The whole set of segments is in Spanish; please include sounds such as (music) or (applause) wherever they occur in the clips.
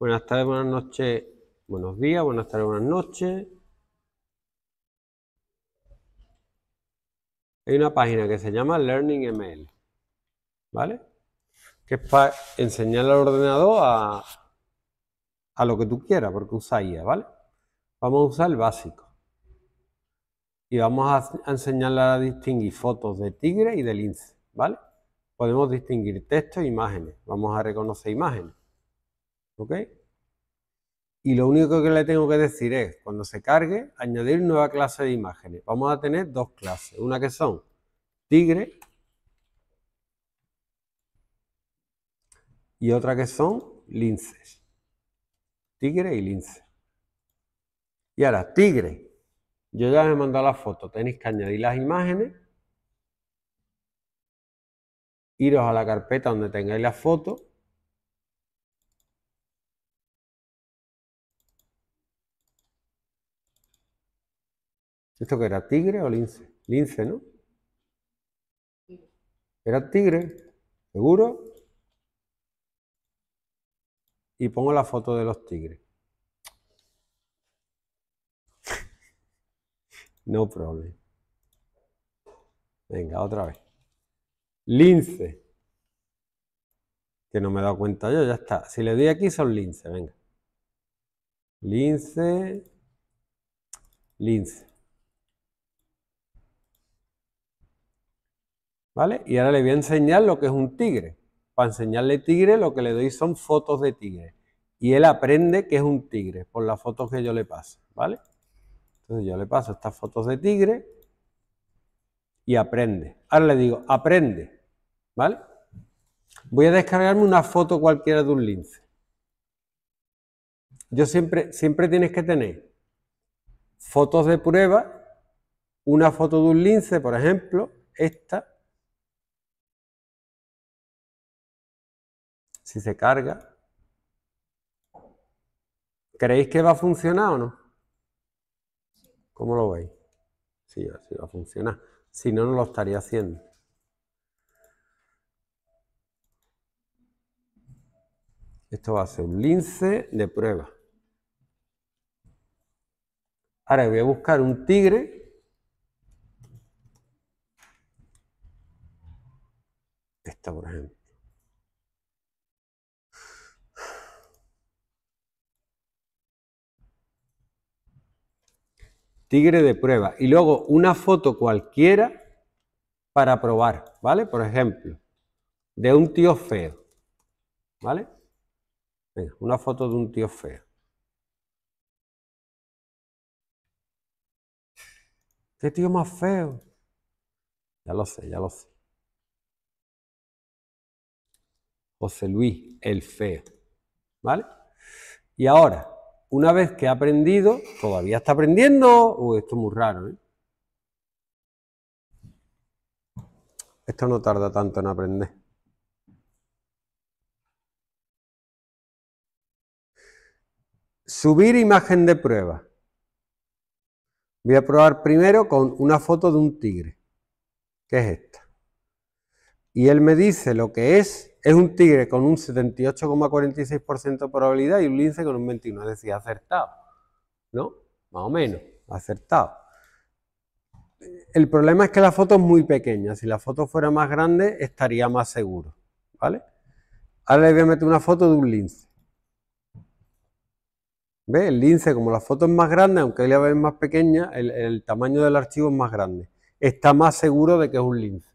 Buenas tardes, buenas noches, buenos días, buenas tardes, buenas noches. Hay una página que se llama Learning ML, ¿vale? Que es para enseñar al ordenador a, a lo que tú quieras, porque usa ¿vale? Vamos a usar el básico. Y vamos a, a enseñarle a distinguir fotos de tigre y de lince, ¿vale? Podemos distinguir texto e imágenes. Vamos a reconocer imágenes. ¿Ok? Y lo único que le tengo que decir es, cuando se cargue, añadir nueva clase de imágenes. Vamos a tener dos clases, una que son tigre y otra que son linces. Tigre y lince. Y ahora, tigre. Yo ya me he mandado la foto. Tenéis que añadir las imágenes. Iros a la carpeta donde tengáis la foto ¿Esto qué era? ¿Tigre o lince? Lince, ¿no? Era tigre, seguro. Y pongo la foto de los tigres. (laughs) No problem. Venga, otra vez. Lince. Que no me he dado cuenta yo, ya está. Si le doy aquí son lince, venga. Lince. Lince. Y ahora le voy a enseñar lo que es un tigre. Para enseñarle tigre lo que le doy son fotos de tigre. Y él aprende que es un tigre por las fotos que yo le paso, ¿vale? Entonces yo le paso estas fotos de tigre y aprende. Ahora le digo, aprende, ¿vale? Voy a descargarme una foto cualquiera de un lince. Yo siempre, siempre tienes que tener fotos de prueba, una foto de un lince, por ejemplo, esta, Si se carga. ¿Creéis que va a funcionar o no? ¿Cómo lo veis? Sí, así va a funcionar. Si no, no lo estaría haciendo. Esto va a ser un lince de prueba. Ahora voy a buscar un tigre. Esta, por ejemplo. tigre de prueba. Y luego una foto cualquiera para probar, ¿vale? Por ejemplo, de un tío feo, ¿vale? una foto de un tío feo. ¿Qué este tío más feo? Ya lo sé, ya lo sé. José Luis, el feo. ¿Vale? Y ahora, una vez que ha aprendido, todavía está aprendiendo, o esto es muy raro. ¿eh? Esto no tarda tanto en aprender. Subir imagen de prueba. Voy a probar primero con una foto de un tigre, que es esta. Y él me dice lo que es es un tigre con un 78,46% de probabilidad y un lince con un 21, es decir, acertado, ¿no? Más o menos, acertado. El problema es que la foto es muy pequeña, si la foto fuera más grande estaría más seguro, ¿vale? Ahora le voy a meter una foto de un lince. ¿Ve? El lince, como la foto es más grande, aunque la ves más pequeña, el tamaño del archivo es más grande. Está más seguro de que es un lince.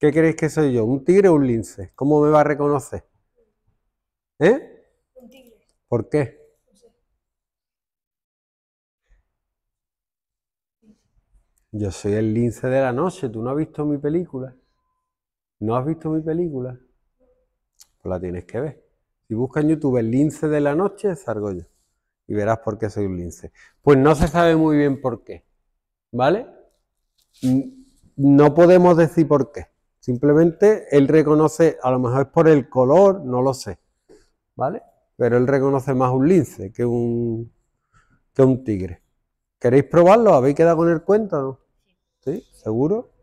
¿Qué creéis que soy yo? ¿Un tigre o un lince? ¿Cómo me va a reconocer? ¿Eh? Un tigre. ¿Por qué? Yo soy el lince de la noche. ¿Tú no has visto mi película? ¿No has visto mi película? Pues la tienes que ver. Si buscas en YouTube el lince de la noche, salgo yo. Y verás por qué soy un lince. Pues no se sabe muy bien por qué. ¿Vale? No podemos decir por qué. Simplemente él reconoce, a lo mejor es por el color, no lo sé, ¿vale? Pero él reconoce más un lince que un, que un tigre. ¿Queréis probarlo? ¿Habéis quedado con el cuento? ¿Sí? ¿Seguro?